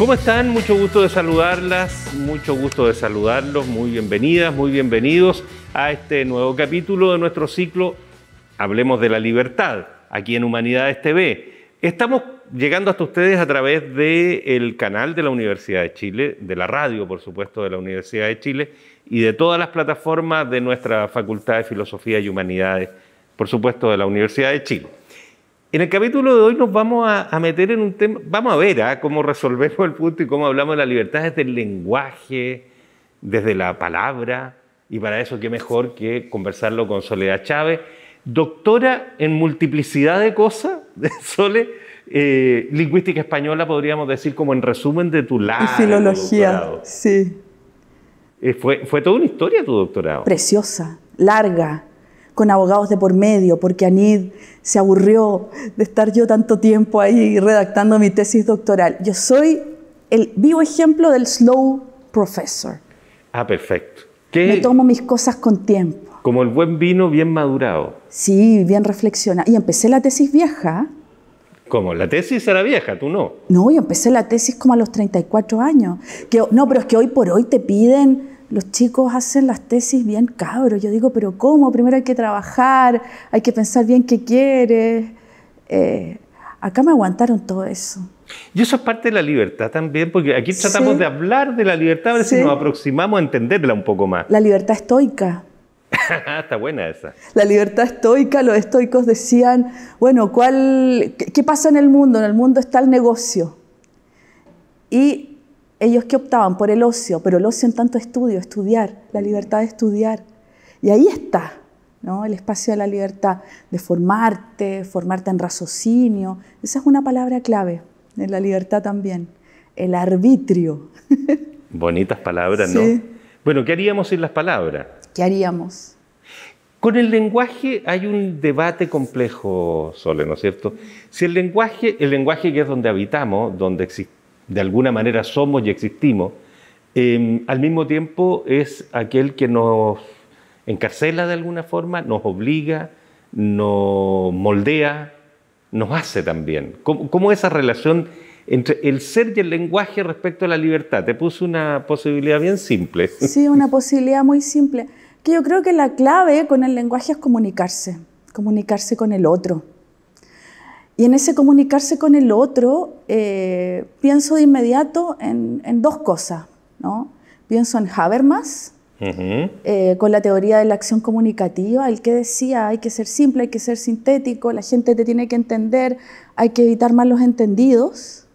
¿Cómo están? Mucho gusto de saludarlas, mucho gusto de saludarlos, muy bienvenidas, muy bienvenidos a este nuevo capítulo de nuestro ciclo Hablemos de la Libertad, aquí en Humanidades TV. Estamos llegando hasta ustedes a través del canal de la Universidad de Chile, de la radio, por supuesto, de la Universidad de Chile y de todas las plataformas de nuestra Facultad de Filosofía y Humanidades, por supuesto, de la Universidad de Chile. En el capítulo de hoy nos vamos a, meter en un tema, vamos a ver ¿ah? cómo resolvemos el punto y cómo hablamos de la libertad desde el lenguaje, desde la palabra, y para eso qué mejor que conversarlo con Soledad Chávez, doctora en multiplicidad de cosas, de Sole, eh, lingüística española podríamos decir como en resumen de tu lado. Y filología, sí. Eh, fue, fue toda una historia tu doctorado. Preciosa, larga, con abogados de por medio, porque Anid se aburrió de estar yo tanto tiempo ahí redactando mi tesis doctoral. Yo soy el vivo ejemplo del slow professor. Ah, perfecto. Me tomo mis cosas con tiempo. Como el buen vino bien madurado. Sí, bien reflexionado. Y empecé la tesis vieja. ¿Cómo? La tesis era vieja, tú no. No, yo empecé la tesis como a los 34 años. Que, no, pero es que hoy por hoy te piden los chicos hacen las tesis bien cabros. Yo digo, pero ¿cómo? Primero hay que trabajar, hay que pensar bien qué quieres. Eh, acá me aguantaron todo eso. Y eso es parte de la libertad también, porque aquí tratamos de hablar de la libertad, a ver si nos aproximamos a entenderla un poco más. La libertad estoica. Está buena esa. La libertad estoica, los estoicos decían, bueno, ¿cuál, ¿qué pasa en el mundo? En el mundo está el negocio. Y ellos que optaban por el ocio, pero el ocio en tanto estudio, estudiar, la libertad de estudiar. Y ahí está, ¿no? El espacio de la libertad, de formarte, formarte en raciocinio. Esa es una palabra clave en la libertad también, el arbitrio. Bonitas palabras, ¿no? Sí. Bueno, ¿qué haríamos sin las palabras? ¿Qué haríamos? Con el lenguaje hay un debate complejo, Sole, ¿no es cierto? Si el lenguaje, el lenguaje que es donde habitamos, donde existimos, de alguna manera somos y existimos, em, al mismo tiempo es aquel que nos encarcela de alguna forma, nos obliga, nos moldea, nos hace también. ¿Cómo, cómo esa relación entre el ser y el lenguaje respecto a la libertad? Te puse una posibilidad bien simple. Sí, una posibilidad muy simple. Que yo creo que la clave con el lenguaje es comunicarse, comunicarse con el otro. Y en ese comunicarse con el otro, eh, pienso de inmediato en, dos cosas. ¿no? Pienso en Habermas, eh, con la teoría de la acción comunicativa, el que decía, hay que ser simple, hay que ser sintético, la gente te tiene que entender, hay que evitar malos entendidos.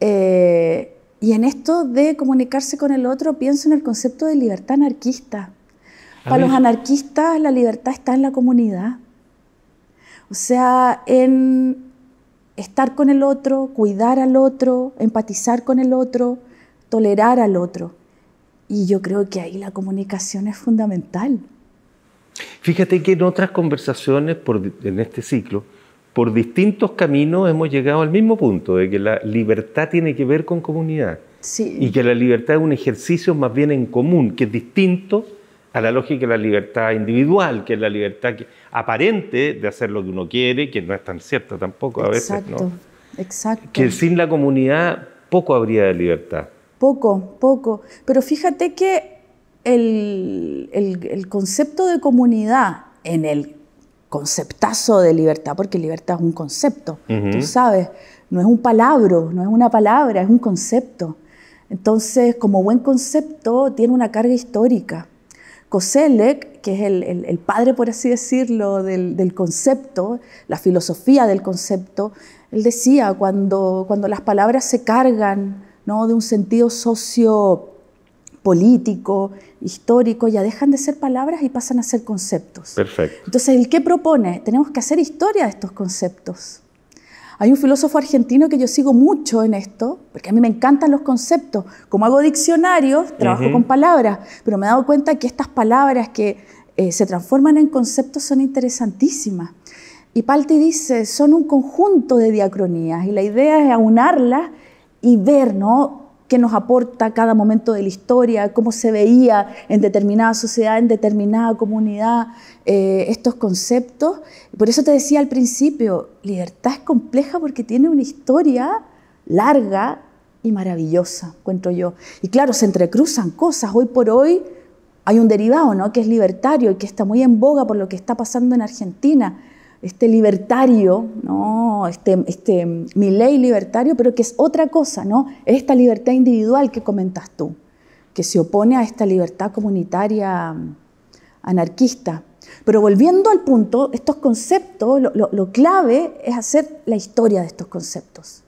Eh, y en esto de comunicarse con el otro, pienso en el concepto de libertad anarquista. Para los anarquistas, la libertad está en la comunidad. O sea, en estar con el otro, cuidar al otro, empatizar con el otro, tolerar al otro. Y yo creo que ahí la comunicación es fundamental. Fíjate que en otras conversaciones por, en este ciclo, por distintos caminos hemos llegado al mismo punto, de que la libertad tiene que ver con comunidad. Y que la libertad es un ejercicio más bien en común, que es distinto a la lógica de la libertad individual, que es la libertad aparente de hacer lo que uno quiere, que no es tan cierta tampoco a veces. ¿no? Exacto. Que sin la comunidad poco habría de libertad. Poco, poco. Pero fíjate que el, concepto de comunidad en el conceptazo de libertad, porque libertad es un concepto, tú sabes, no es un palabra, no es una palabra, es un concepto. Entonces, como buen concepto, tiene una carga histórica. Koselek, que es el, padre, por así decirlo, del, concepto, la filosofía del concepto, él decía, cuando, cuando las palabras se cargan ¿no? de un sentido socio político, histórico, ya dejan de ser palabras y pasan a ser conceptos. Perfecto. Entonces, ¿el qué propone? Tenemos que hacer historia de estos conceptos. Hay un filósofo argentino que yo sigo mucho en esto, porque a mí me encantan los conceptos. Como hago diccionarios, trabajo con palabras, pero me he dado cuenta que estas palabras que eh, se transforman en conceptos son interesantísimas. Y Palti dice, son un conjunto de diacronías y la idea es aunarlas y ver, ¿no? nos aporta cada momento de la historia, cómo se veía en determinada sociedad, en determinada comunidad, eh, estos conceptos. Por eso te decía al principio, libertad es compleja porque tiene una historia larga y maravillosa, cuento yo. Y claro, se entrecruzan cosas. Hoy por hoy hay un derivado, ¿no? Que es libertario y que está muy en boga por lo que está pasando en Argentina este libertario, este, este mi ley libertario, pero que es otra cosa, ¿no? esta libertad individual que comentas tú, que se opone a esta libertad comunitaria mm, anarquista. Pero volviendo al punto, estos conceptos, lo clave es hacer la historia de estos conceptos,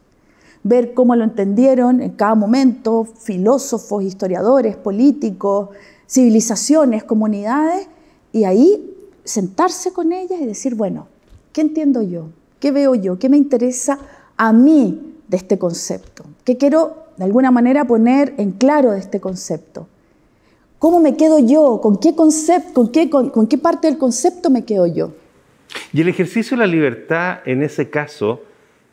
ver cómo lo entendieron en cada momento filósofos, historiadores, políticos, civilizaciones, comunidades, y ahí sentarse con ellas y decir, bueno, ¿Qué entiendo yo? ¿Qué veo yo? ¿Qué me interesa a mí de este concepto? ¿Qué quiero de alguna manera poner en claro de este concepto? ¿Cómo me quedo yo? ¿Con qué concepto, con qué, parte del concepto me quedo yo? Y el ejercicio de la libertad en ese caso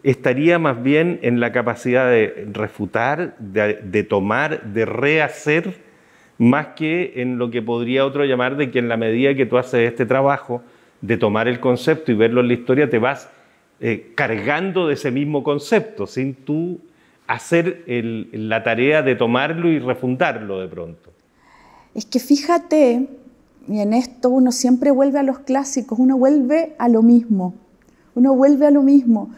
estaría más bien en la capacidad de refutar, de tomar, de rehacer, más que en lo que podría otro llamar de que en la medida que tú haces este trabajo, de tomar el concepto y verlo en la historia, te vas eh, cargando de ese mismo concepto, sin tú hacer la tarea de tomarlo y refundarlo de pronto. Es que fíjate, y en esto uno siempre vuelve a los clásicos, uno vuelve a lo mismo, uno vuelve a lo mismo.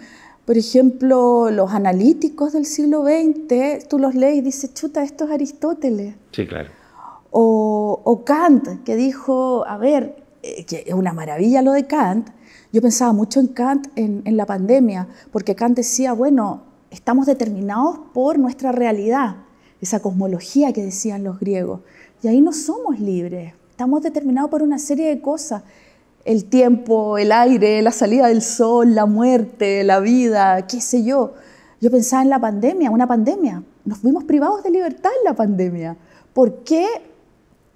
Por ejemplo, los analíticos del siglo XX, tú los lees y dices, chuta, esto Aristóteles. Sí, claro. o Kant, que dijo, a ver, que es una maravilla lo de Kant, yo pensaba mucho en Kant en, la pandemia, porque Kant decía, bueno, estamos determinados por nuestra realidad, esa cosmología que decían los griegos, y ahí no somos libres, estamos determinados por una serie de cosas, el tiempo, el aire, la salida del sol, la muerte, la vida, qué sé yo. Yo pensaba en la pandemia, una pandemia. Nos fuimos privados de libertad en la pandemia. ¿Por qué?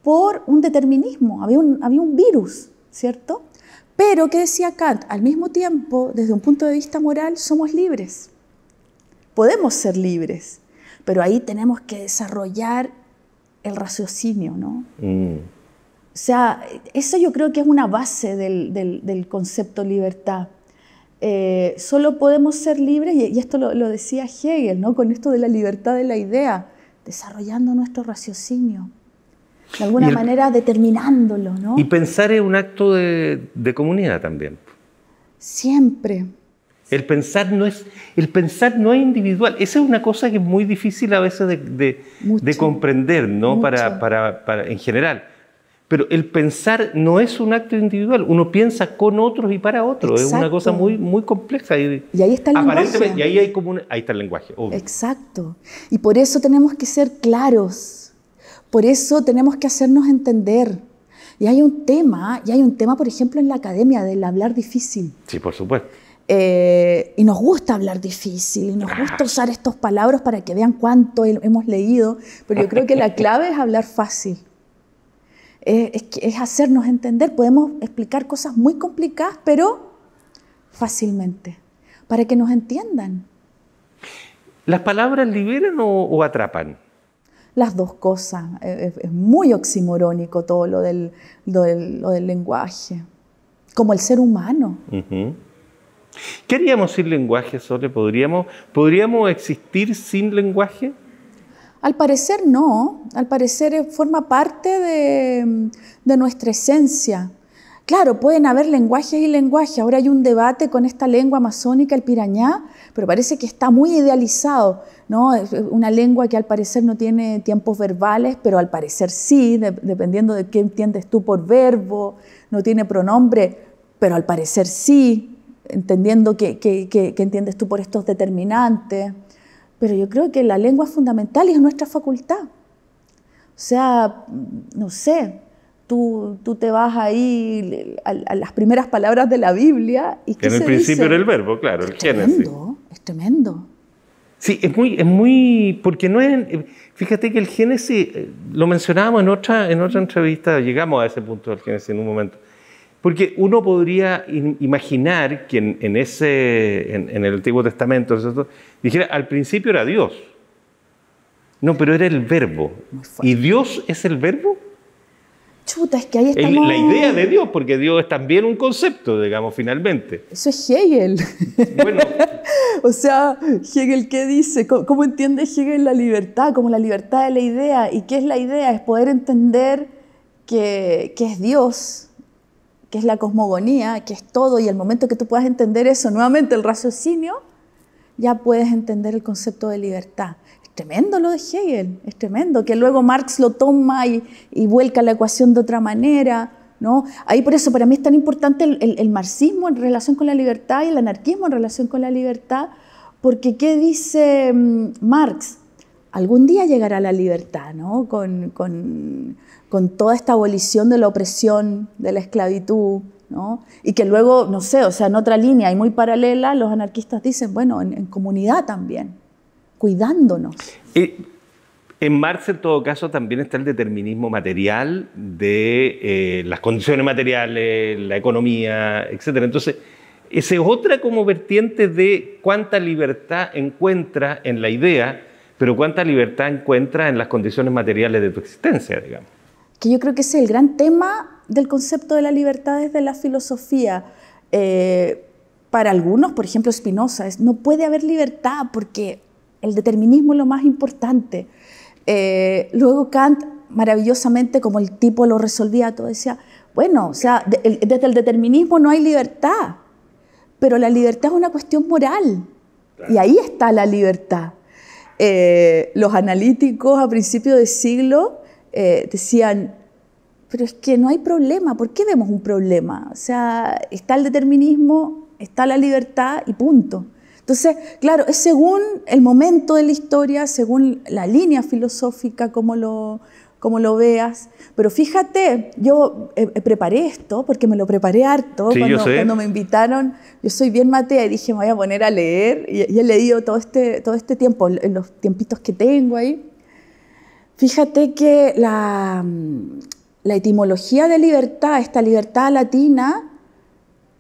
por un determinismo, había un, había un virus, ¿cierto? Pero, ¿qué decía Kant? Al mismo tiempo, desde un punto de vista moral, somos libres. Podemos ser libres, pero ahí tenemos que desarrollar el raciocinio, ¿no? Mm. O sea, eso yo creo que es una base del, del, concepto libertad. Eh, solo podemos ser libres, y, esto lo, lo, decía Hegel, ¿no? con esto de la libertad de la idea, desarrollando nuestro raciocinio, de alguna manera determinándolo, ¿no? Y pensar es un acto de, comunidad también. Siempre. El pensar, no es, el pensar no es individual. Esa es una cosa que es muy difícil a veces de, comprender, ¿no? Para, para, para, en general. Pero el pensar no es un acto individual, uno piensa con otros y para otros, es una cosa muy, muy compleja. Y, y ahí está el lenguaje. Y ahí, hay ahí está el lenguaje, Exacto. Y por eso tenemos que ser claros por eso tenemos que hacernos entender. Y hay un tema, y hay un tema, por ejemplo, en la academia del hablar difícil. Sí, por supuesto. Eh, y nos gusta hablar difícil, y nos gusta ah. usar estos palabras para que vean cuánto hemos leído, pero yo creo que la clave es hablar fácil. Eh, es, hacernos entender, podemos explicar cosas muy complicadas, pero fácilmente, para que nos entiendan. ¿Las palabras liberan o atrapan? las dos cosas. Es, muy oximorónico todo lo del, del, lenguaje, como el ser humano. ¿Queríamos ir ¿Qué haríamos sin lenguaje, Sole? ¿Podríamos, ¿Podríamos existir sin lenguaje? Al parecer no, al parecer eh, forma parte de nuestra esencia. Claro, pueden haber lenguajes y lenguajes. Ahora hay un debate con esta lengua amazónica, el pirañá, pero parece que está muy idealizado, ¿no? una lengua que al parecer no tiene tiempos verbales, pero al parecer sí, dependiendo de qué entiendes tú por verbo, no tiene pronombre, pero al parecer sí, entendiendo qué que, entiendes tú por estos determinantes. Pero yo creo que la lengua fundamental es nuestra facultad. O sea, no sé, Tú, te vas ahí a, las primeras palabras de la Biblia. Y dice. en el principio era el verbo, claro, el es Tremendo, es tremendo. Sí, es muy, es muy, porque no es, fíjate que el Génesis, eh, lo mencionábamos en otra, en otra entrevista, llegamos a ese punto del Génesis en un momento, porque uno podría imaginar que en, ese, en, el Antiguo Testamento, dijera, al principio era Dios, no, pero era el verbo, ¿y Dios es el verbo? es que estamos... La idea de Dios, porque Dios es también un concepto, digamos, finalmente. Eso es Hegel. Bueno. o sea, Hegel, ¿qué dice? ¿Cómo, entiende Hegel la libertad? Como la libertad de la idea. ¿Y qué es la idea? Es poder entender que, es Dios, que es la cosmogonía, que es todo, y al momento que tú puedas entender eso, nuevamente el raciocinio, ya puedes entender el concepto de libertad tremendo lo de Hegel, es tremendo, que luego Marx lo toma y, y vuelca la ecuación de otra manera. ¿no? Ahí por eso para mí es tan importante el, marxismo en relación con la libertad y el anarquismo en relación con la libertad, porque ¿qué dice mm, Marx? Algún día llegará la libertad, ¿no? con, toda esta abolición de la opresión, de la esclavitud, ¿No? Y que luego, no sé, o sea, en otra línea y muy paralela, los anarquistas dicen, bueno, en comunidad también, cuidándonos. en Marx, en todo caso, también está el determinismo material de eh, las condiciones materiales, la economía, etc. Entonces, esa es otra como vertiente de cuánta libertad encuentra en la idea, pero cuánta libertad encuentra en las condiciones materiales de tu existencia, digamos. Que yo creo que ese es el gran tema del concepto de la libertad desde la filosofía. Eh, para algunos, por ejemplo, Spinoza, es, no puede haber libertad porque el determinismo es lo más importante. Eh, luego Kant, maravillosamente, como el tipo lo resolvía todo, decía, bueno, o sea, desde el determinismo no hay libertad, pero la libertad es una cuestión moral, y ahí está la libertad. Eh, los analíticos a principios de siglo eh, decían, pero es que no hay problema, ¿por qué vemos un problema? O sea, está el determinismo, está la libertad y punto. Entonces, claro, es según el momento de la historia, según la línea filosófica, como lo, como lo veas. Pero fíjate, yo eh, eh, preparé esto porque me lo preparé harto cuando, me invitaron. Yo soy bien matea y dije, me voy a poner a leer. Y, he leído todo este, todo este tiempo, en los tiempitos que tengo ahí. Fíjate que la, mm, la etimología de libertad, esta libertad latina,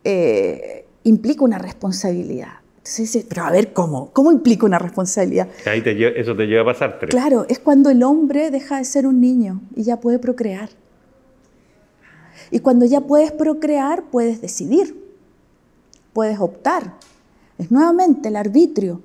eh, implica una responsabilidad. Sí, pero a ver, ¿cómo? ¿Cómo implica una responsabilidad? Ahí te eso te lleva a pasar Claro, es cuando el hombre deja de ser un niño y ya puede procrear. Y cuando ya puedes procrear, puedes decidir, puedes optar. Es nuevamente el arbitrio.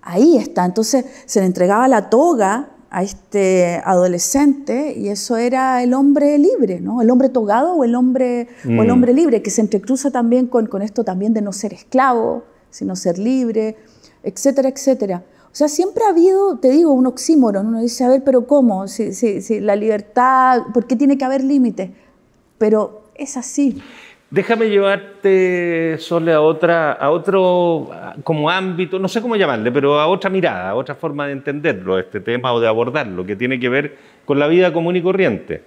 Ahí está. Entonces se le entregaba la toga a este adolescente y eso era el hombre libre, ¿no? El hombre togado o el hombre, o el mm. hombre libre, que se entrecruza también con, con esto también de no ser esclavo sino ser libre, etcétera, etcétera. O sea, siempre ha habido, te digo, un oxímoron. Uno dice, a ver, pero ¿cómo? Si, la libertad, ¿por qué tiene que haber límites? Pero es así. Déjame llevarte, Sole, a, otra, a otro como ámbito, no sé cómo llamarle, pero a otra mirada, a otra forma de entenderlo, este tema o de abordarlo, que tiene que ver con la vida común y corriente,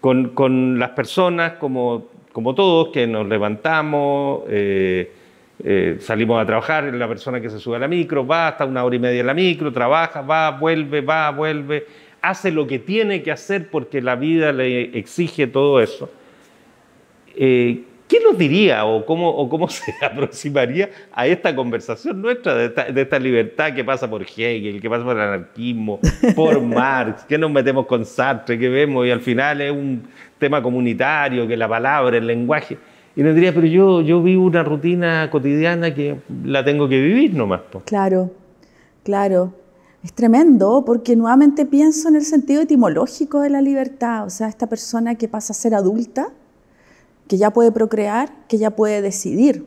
con, las personas como, como todos que nos levantamos. Eh, eh, salimos a trabajar, la persona que se sube a la micro va hasta una hora y media en la micro, trabaja, va, vuelve, va, vuelve, hace lo que tiene que hacer porque la vida le exige todo eso. Eh, ¿Qué nos diría o cómo, o cómo se aproximaría a esta conversación nuestra de esta, de esta libertad que pasa por Hegel, que pasa por el anarquismo, por Marx, que nos metemos con Sartre, que vemos y al final es un tema comunitario, que la palabra, el lenguaje? Y no diría, pero yo, yo vivo una rutina cotidiana que la tengo que vivir nomás. Claro, claro. Es tremendo porque nuevamente pienso en el sentido etimológico de la libertad, o sea, esta persona que pasa a ser adulta, que ya puede procrear, que ya puede decidir.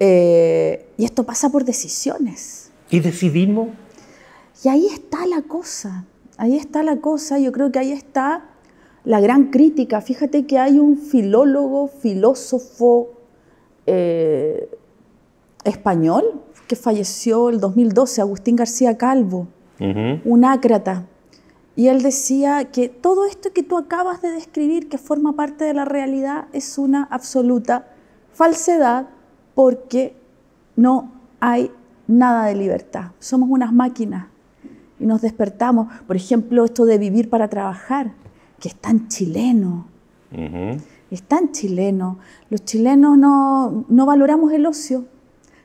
Eh, y esto pasa por decisiones. ¿Y decidimos? Y ahí está la cosa, ahí está la cosa, yo creo que ahí está la gran crítica. Fíjate que hay un filólogo, filósofo eh, español que falleció el 2012, Agustín García Calvo, un ácrata. Y él decía que todo esto que tú acabas de describir, que forma parte de la realidad, es una absoluta falsedad porque no hay nada de libertad. Somos unas máquinas y nos despertamos. Por ejemplo, esto de vivir para trabajar que es tan chileno. Es tan chileno. Los chilenos no, valoramos el ocio,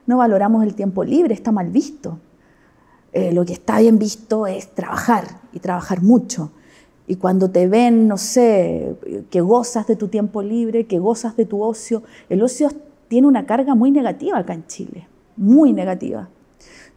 no valoramos el tiempo libre, está mal visto. Eh, lo que está bien visto es trabajar y trabajar mucho. Y cuando te ven, no sé, que gozas de tu tiempo libre, que gozas de tu ocio, el ocio tiene una carga muy negativa acá en Chile, muy negativa.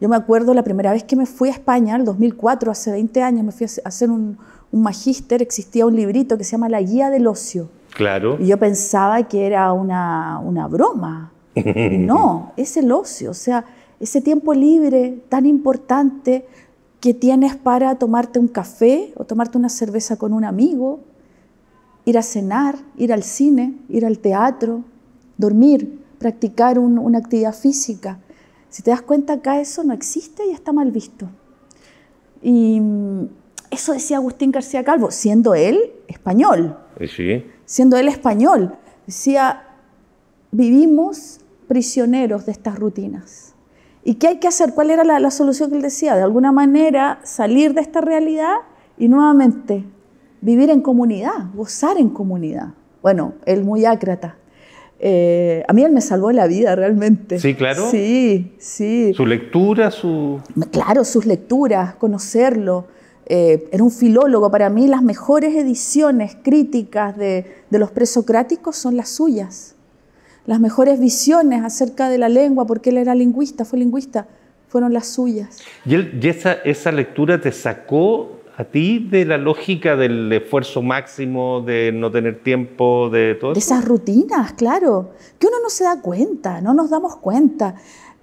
Yo me acuerdo la primera vez que me fui a España, el 2004, hace 20 años, me fui a hacer un, un magíster, existía un librito que se llama La Guía del Ocio. Claro. Y yo pensaba que era una, una broma. no, es el ocio, o sea, ese tiempo libre tan importante que tienes para tomarte un café o tomarte una cerveza con un amigo, ir a cenar, ir al cine, ir al teatro, dormir, practicar una actividad física. Si te das cuenta, acá eso no existe y está mal visto. Y eso decía Agustín García Calvo, siendo él español. Eh, sí. Siendo él español. Decía, vivimos prisioneros de estas rutinas. ¿Y qué hay que hacer? ¿Cuál era la, solución que él decía? De alguna manera salir de esta realidad y nuevamente vivir en comunidad, gozar en comunidad. Bueno, él muy ácrata. Eh, a mí él me salvó la vida realmente. Sí, claro. Sí, sí. Su lectura, su... Claro, sus lecturas, conocerlo. Eh, era un filólogo, para mí las mejores ediciones críticas de, los presocráticos son las suyas. Las mejores visiones acerca de la lengua, porque él era lingüista, fue lingüista, fueron las suyas. ¿Y, él, y esa, esa lectura te sacó a ti de la lógica del esfuerzo máximo, de no tener tiempo, de todo? De esas rutinas, claro, que uno no se da cuenta, no nos damos cuenta.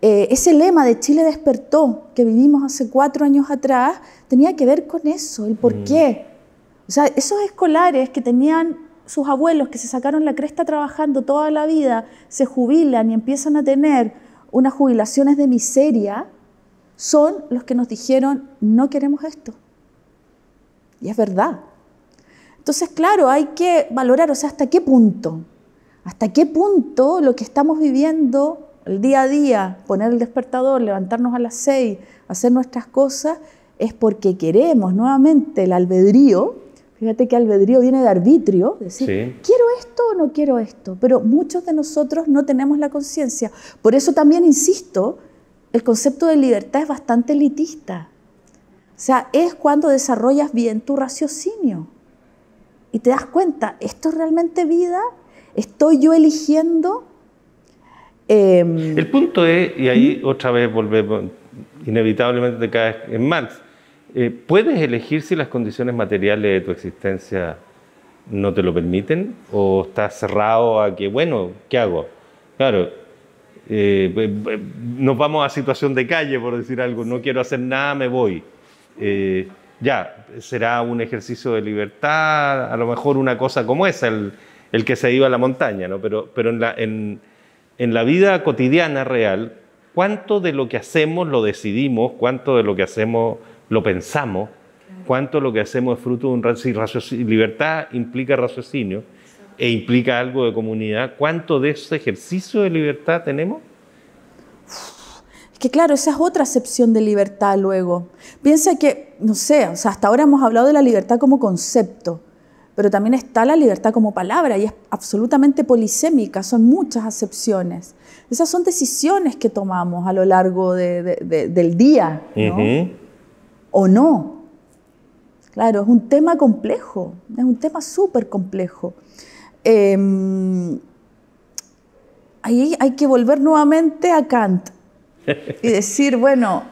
Eh, ese lema de Chile despertó que vivimos hace cuatro años atrás tenía que ver con eso, el por mm. qué. O sea, esos escolares que tenían sus abuelos, que se sacaron la cresta trabajando toda la vida, se jubilan y empiezan a tener unas jubilaciones de miseria, son los que nos dijeron, no queremos esto. Y es verdad. Entonces, claro, hay que valorar, o sea, hasta qué punto, hasta qué punto lo que estamos viviendo el día a día, poner el despertador, levantarnos a las seis, hacer nuestras cosas, es porque queremos nuevamente el albedrío. Fíjate que albedrío viene de arbitrio, decir, quiero esto o no quiero esto, pero muchos de nosotros no tenemos la conciencia. Por eso también insisto, el concepto de libertad es bastante elitista. O sea, es cuando desarrollas bien tu raciocinio y te das cuenta, ¿esto es realmente vida? ¿Estoy yo eligiendo? Em, el punto es, y ahí otra vez volvemos, inevitablemente caes en Marx, eh, ¿puedes elegir si las condiciones materiales de tu existencia no te lo permiten? ¿O estás cerrado a que, bueno, ¿qué hago? Claro, eh, eh, nos vamos a situación de calle, por decir algo, no quiero hacer nada, me voy. ya, será un ejercicio de libertad, a lo mejor una cosa como esa, el, que se iba a la montaña, ¿no? Pero, pero en, la, en en la vida cotidiana real, cuánto de lo que hacemos lo decidimos, cuánto de lo que hacemos lo pensamos, cuánto de lo que hacemos es fruto de un si libertad implica raciocinio e implica algo de comunidad, cuánto de ese ejercicio de libertad tenemos. Es que claro, esa es otra acepción de libertad luego. Piensa que, no sé, hasta ahora hemos hablado de la libertad como concepto, pero también está la libertad como palabra y es absolutamente polisémica, son muchas acepciones. Esas son decisiones que tomamos a lo largo del día, ¿O no? Claro, es un tema complejo, es un tema súper complejo. Em, ahí hay que volver nuevamente a Kant y decir, bueno,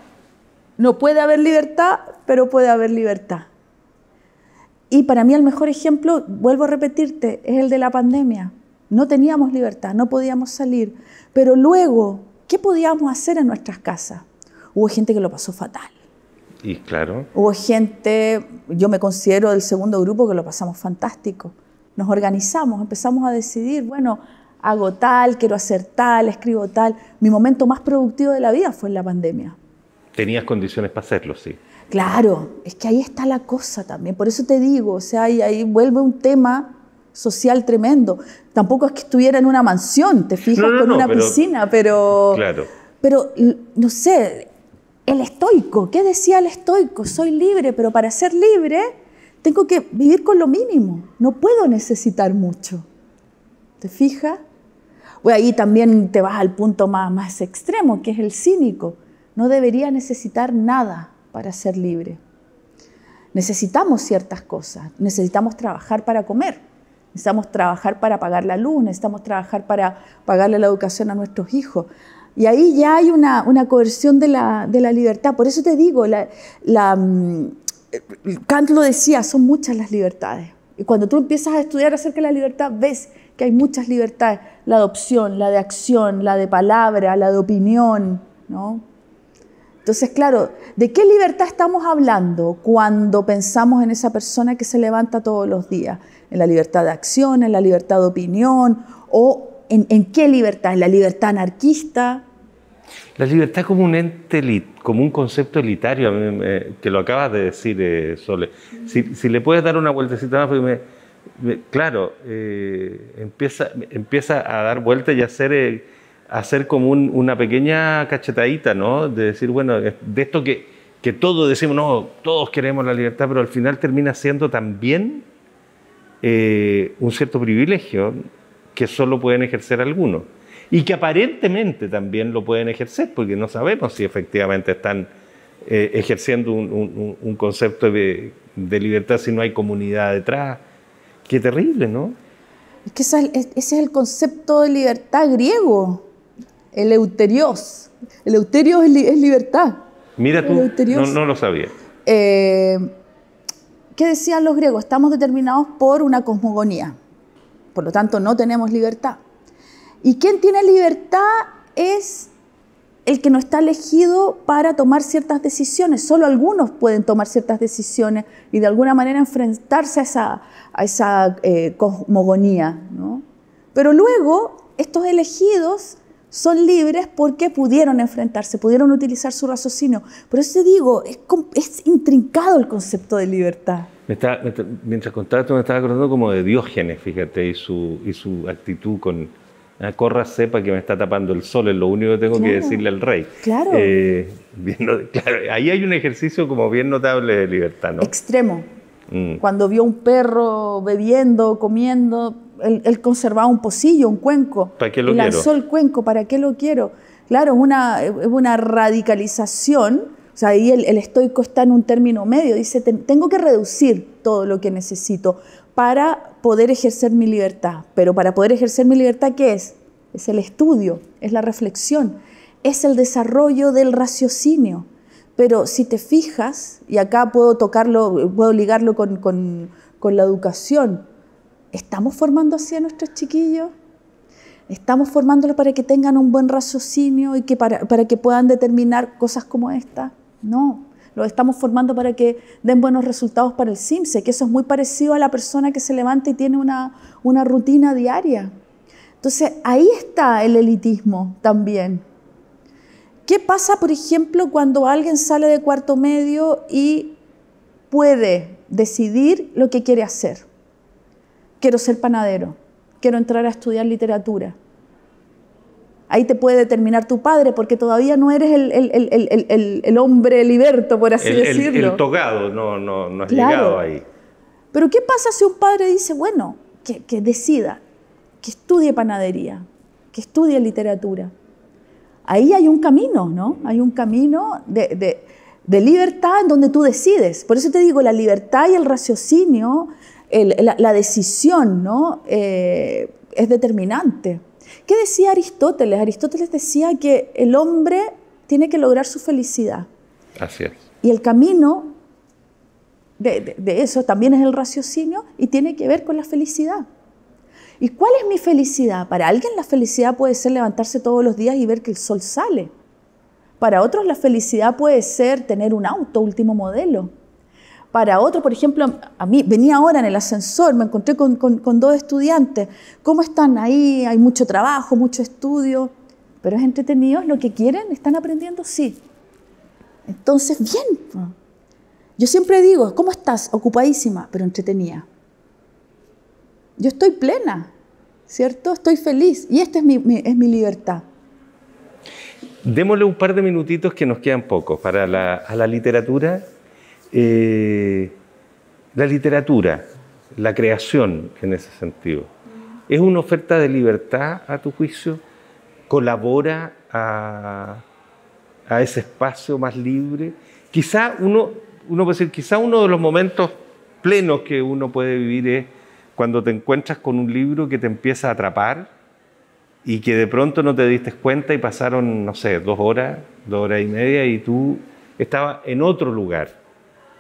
no puede haber libertad, pero puede haber libertad. Y para mí el mejor ejemplo, vuelvo a repetirte, es el de la pandemia. No teníamos libertad, no podíamos salir. Pero luego, ¿qué podíamos hacer en nuestras casas? Hubo gente que lo pasó fatal. Y claro. Hubo gente, yo me considero del segundo grupo que lo pasamos fantástico. Nos organizamos, empezamos a decidir, bueno, hago tal, quiero hacer tal, escribo tal. Mi momento más productivo de la vida fue en la pandemia. Tenías condiciones para hacerlo, sí. Claro, es que ahí está la cosa también, por eso te digo, o sea, ahí, vuelve un tema social tremendo. Tampoco es que estuviera en una mansión, te fijas, con una piscina, pero... Claro. Pero, no sé, el estoico, ¿qué decía el estoico? Soy libre, pero para ser libre tengo que vivir con lo mínimo, no puedo necesitar mucho. ¿Te fijas? O ahí también te vas al punto más extremo, que es el cínico. No debería necesitar nada, para ser libre. Necesitamos ciertas cosas, necesitamos trabajar para comer, necesitamos trabajar para pagar la luz, necesitamos trabajar para pagarle la educación a nuestros hijos. Y ahí ya hay una, coerción de la, libertad. Por eso te digo, la, mm, Kant lo decía, son muchas las libertades. Y cuando tú empiezas a estudiar acerca de la libertad, ves que hay muchas libertades, la de opción, la de acción, la de palabra, la de opinión, ¿no? Entonces, claro, ¿de qué libertad estamos hablando cuando pensamos en esa persona que se levanta todos los días? ¿En la libertad de acción, en la libertad de opinión? ¿O en, qué libertad? ¿En la libertad anarquista? La libertad como un ente, como un concepto elitario, que lo acabas de decir, eh, Sole. Si, le puedes dar una vueltecita más, porque claro, eh, empieza, empieza a dar vueltas y a ser hacer como una pequeña cachetadita, ¿no? De decir, bueno, de esto que, todos decimos, no, todos queremos la libertad, pero al final termina siendo también eh, un cierto privilegio que solo pueden ejercer algunos y que aparentemente también lo pueden ejercer, porque no sabemos si efectivamente están eh, ejerciendo un, concepto de, de, libertad si no hay comunidad detrás. Qué terrible, ¿no? Es que ese es el concepto de libertad griego. El euterios. es, es libertad. Mira tú, no, lo sabía. Eh, ¿Qué decían los griegos? Estamos determinados por una cosmogonía. Por lo tanto, no tenemos libertad. Y quien tiene libertad es el que no está elegido para tomar ciertas decisiones. Solo algunos pueden tomar ciertas decisiones y de alguna manera enfrentarse a esa, a eh, cosmogonía. Pero luego, estos elegidos son libres porque pudieron enfrentarse, pudieron utilizar su raciocinio. Por eso digo, es, intrincado el concepto de libertad. mientras contaba esto me estaba acordando como de Diógenes, fíjate, y su, actitud con, ah, corra sepa que me está tapando el sol, es lo único que tengo que decirle al rey. Eh, claro. Ahí hay un ejercicio como bien notable de libertad, ¿no? Extremo. Mm. Cuando vio un perro bebiendo, comiendo, él, conservaba un pocillo, un cuenco. ¿Para qué lo lanzó quiero? el cuenco, ¿para qué lo quiero? Claro, es una, una radicalización. O sea, ahí el, estoico está en un término medio. Dice, tengo que reducir todo lo que necesito para poder ejercer mi libertad. Pero para poder ejercer mi libertad, ¿qué es? Es el estudio, es la reflexión, es el desarrollo del raciocinio. Pero si te fijas, y acá puedo tocarlo, puedo ligarlo con, con la educación, ¿Estamos formando así a nuestros chiquillos? ¿Estamos formándolos para que tengan un buen raciocinio y para, que puedan determinar cosas como esta? No, los estamos formando para que den buenos resultados para el CIMSE, que eso es muy parecido a la persona que se levanta y tiene una, una rutina diaria. Entonces, ahí está el elitismo también. ¿Qué pasa, por ejemplo, cuando alguien sale de cuarto medio y puede decidir lo que quiere hacer? quiero ser panadero, quiero entrar a estudiar literatura. Ahí te puede determinar tu padre porque todavía no eres el, hombre liberto, por así decirlo. El togado, no, no, no has llegado ahí. Pero ¿qué pasa si un padre dice, bueno, que, decida, que estudie panadería, que estudie literatura? Ahí hay un camino, ¿no? Hay un camino de, de libertad en donde tú decides. Por eso te digo, la libertad y el raciocinio la, decisión ¿no? Eh, es determinante. ¿Qué decía Aristóteles? Aristóteles decía que el hombre tiene que lograr su felicidad. Así es. Y el camino de eso también es el raciocinio y tiene que ver con la felicidad. ¿Y cuál es mi felicidad? Para alguien la felicidad puede ser levantarse todos los días y ver que el sol sale. Para otros la felicidad puede ser tener un auto último modelo para otro, por ejemplo, a mí venía ahora en el ascensor, me encontré con, dos estudiantes, ¿cómo están ahí? Hay mucho trabajo, mucho estudio, pero es entretenido, es lo que quieren, están aprendiendo, sí. Entonces, bien. Yo siempre digo, ¿cómo estás? Ocupadísima, pero entretenida. Yo estoy plena, ¿cierto? Estoy feliz y esta es mi, libertad. Démosle un par de minutitos que nos quedan pocos para la, a la literatura eh, la literatura, la creación en ese sentido. ¿Es una oferta de libertad a tu juicio? ¿Colabora a, a ese espacio más libre? Quizá uno, uno puede decir, quizá uno de los momentos plenos que uno puede vivir es cuando te encuentras con un libro que te empieza a atrapar y que de pronto no te diste cuenta y pasaron, no sé, dos horas, dos horas y media y tú estabas en otro lugar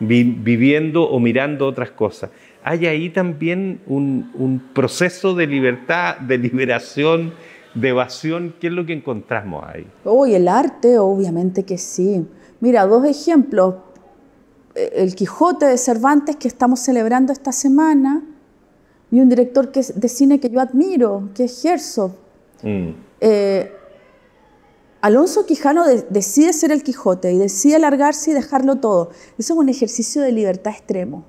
viviendo o mirando otras cosas. Hay ahí también un, proceso de libertad, de liberación, de evasión. ¿Qué es lo que encontramos ahí? Hoy el arte, obviamente que sí. Mira, dos ejemplos. Eh, el Quijote de Cervantes que estamos celebrando esta semana y un director que, de cine que yo admiro, que es Herzog. Mm. Eh, Alonso Quijano decide ser el Quijote y decide largarse y dejarlo todo. Eso es un ejercicio de libertad extremo.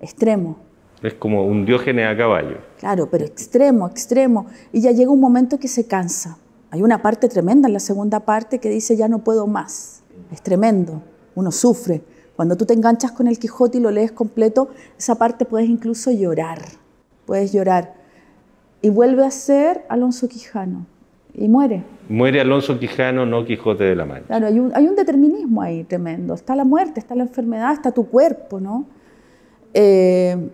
Extremo. Es como un diógenes a caballo. Claro, pero extremo, extremo. Y ya llega un momento que se cansa. Hay una parte tremenda en la segunda parte que dice ya no puedo más. Es tremendo. Uno sufre. Cuando tú te enganchas con el Quijote y lo lees completo, esa parte puedes incluso llorar. Puedes llorar. Y vuelve a ser Alonso Quijano y muere. Muere Alonso Quijano, no Quijote de la Mancha. Claro, hay un, determinismo ahí tremendo. Está la muerte, está la enfermedad, está tu cuerpo, ¿no? Eh,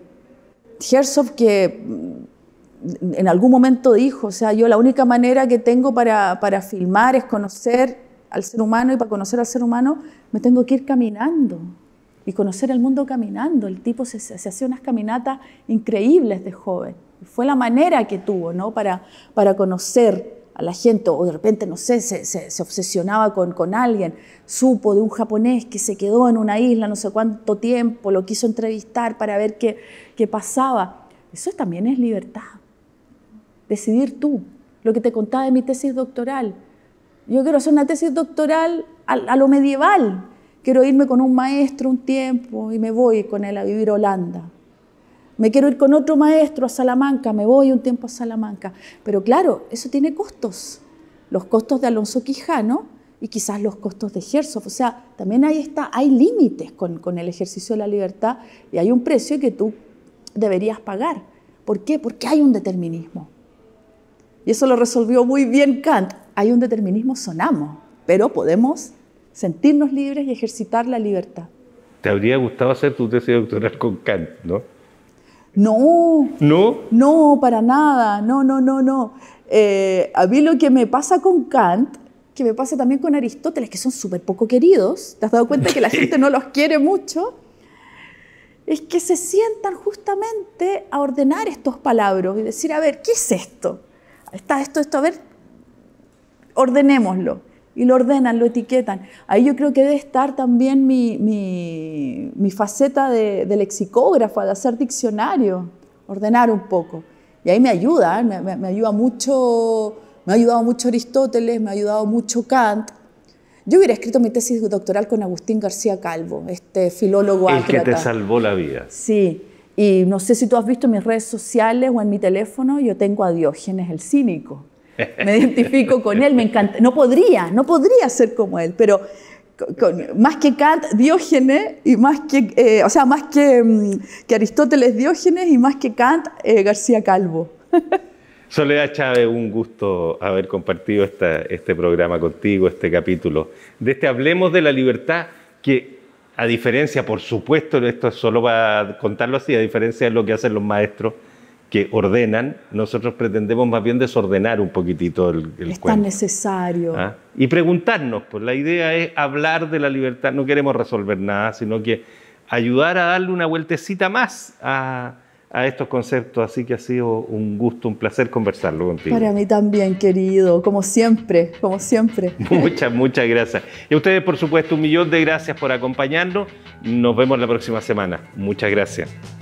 Herzog que mm, en algún momento dijo, o sea, yo la única manera que tengo para, filmar es conocer al ser humano y para conocer al ser humano me tengo que ir caminando y conocer el mundo caminando. El tipo se, hace hacía unas caminatas increíbles de joven. Fue la manera que tuvo ¿no? para, para conocer a la gente, o de repente, no sé, se, obsesionaba con, alguien, supo de un japonés que se quedó en una isla no sé cuánto tiempo, lo quiso entrevistar para ver qué, pasaba. Eso también es libertad. Decidir tú. Lo que te contaba de mi tesis doctoral. Yo quiero hacer una tesis doctoral a, lo medieval. Quiero irme con un maestro un tiempo y me voy con él a vivir Holanda me quiero ir con otro maestro a Salamanca, me voy un tiempo a Salamanca. Pero claro, eso tiene costos. Los costos de Alonso Quijano y quizás los costos de Gershoff. O sea, también ahí está, hay límites con, con el ejercicio de la libertad y hay un precio que tú deberías pagar. ¿Por qué? Porque hay un determinismo. Y eso lo resolvió muy bien Kant. Hay un determinismo, sonamos, pero podemos sentirnos libres y ejercitar la libertad. ¿Te habría gustado hacer tu tesis doctoral con Kant, no? No. ¿No? No, para nada. No, no, no, no. Eh, a mí lo que me pasa con Kant, que me pasa también con Aristóteles, que son súper poco queridos, ¿te has dado cuenta que la gente no los quiere mucho? Es que se sientan justamente a ordenar estos palabras y decir, a ver, ¿qué es esto? Está esto, esto, a ver, ordenémoslo y lo ordenan, lo etiquetan. Ahí yo creo que debe estar también mi, mi, faceta de, de, lexicógrafa, de hacer diccionario, ordenar un poco. Y ahí me ayuda, ¿eh? me, me, ayuda mucho, me ha ayudado mucho Aristóteles, me ha ayudado mucho Kant. Yo hubiera escrito mi tesis doctoral con Agustín García Calvo, este filólogo El que te salvó la vida. Sí, y no sé si tú has visto mis redes sociales o en mi teléfono, yo tengo a Diógenes el Cínico me identifico con él, me encanta. No podría, no podría ser como él, pero más que Kant, Diógenes, y más que, eh, o sea, más mm, que, Aristóteles, Diógenes, y más que Kant, eh, García Calvo. Soledad Chávez, un gusto haber compartido este programa contigo, este capítulo. De este Hablemos de la Libertad, que a diferencia, por supuesto, esto es solo para contarlo así, a diferencia de lo que hacen los maestros, que ordenan, nosotros pretendemos más bien desordenar un poquitito el, el es tan necesario. ¿Ah? Y preguntarnos, pues la idea es hablar de la libertad, no queremos resolver nada, sino que ayudar a darle una vueltecita más a, a estos conceptos. Así que ha sido un gusto, un placer conversarlo contigo. Para mí también, querido, como siempre, como siempre. Muchas, muchas gracias. Y a ustedes, por supuesto, un millón de gracias por acompañarnos. Nos vemos la próxima semana. Muchas gracias.